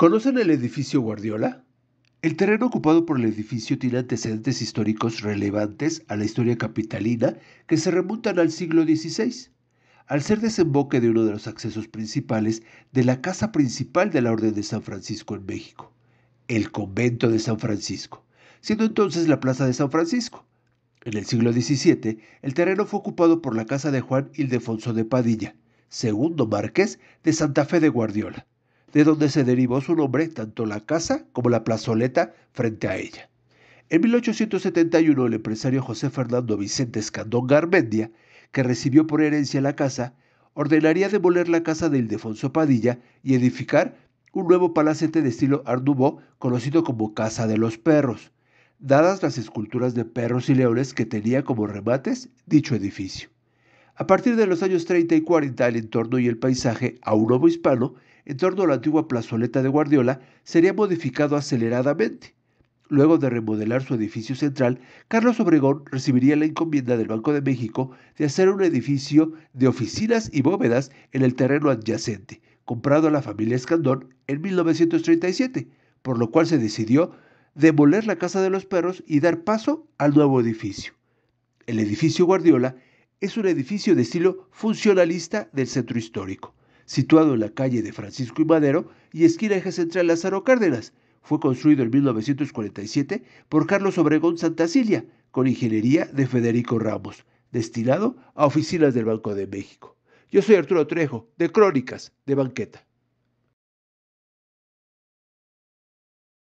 ¿Conocen el edificio Guardiola? El terreno ocupado por el edificio tiene antecedentes históricos relevantes a la historia capitalina que se remontan al siglo XVI, al ser desemboque de uno de los accesos principales de la casa principal de la Orden de San Francisco en México, el convento de San Francisco, siendo entonces la Plaza de San Francisco. En el siglo XVII, el terreno fue ocupado por la casa de Juan Ildefonso de Padilla, segundo marqués de Santa Fe de Guardiola, de donde se derivó su nombre tanto la casa como la plazoleta frente a ella. En 1871 el empresario José Fernando Vicente Escandón Garmendia, que recibió por herencia la casa, ordenaría demoler la casa de Ildefonso Padilla y edificar un nuevo palacete de estilo Art conocido como Casa de los Perros, dadas las esculturas de perros y leones que tenía como remates dicho edificio. A partir de los años 30 y 40, el entorno y el paisaje aurobo-hispano en torno a la antigua plazoleta de Guardiola sería modificado aceleradamente. Luego de remodelar su edificio central, Carlos Obregón recibiría la encomienda del Banco de México de hacer un edificio de oficinas y bóvedas en el terreno adyacente, comprado a la familia Escandón en 1937, por lo cual se decidió demoler la Casa de los Perros y dar paso al nuevo edificio. El edificio Guardiola es un edificio de estilo funcionalista del centro histórico, situado en la calle de Francisco y Madero y esquina eje central Lázaro Cárdenas. Fue construido en 1947 por Carlos Obregón Santacilia, con ingeniería de Federico Ramos, destinado a oficinas del Banco de México. Yo soy Arturo Trejo, de Crónicas, de Banqueta.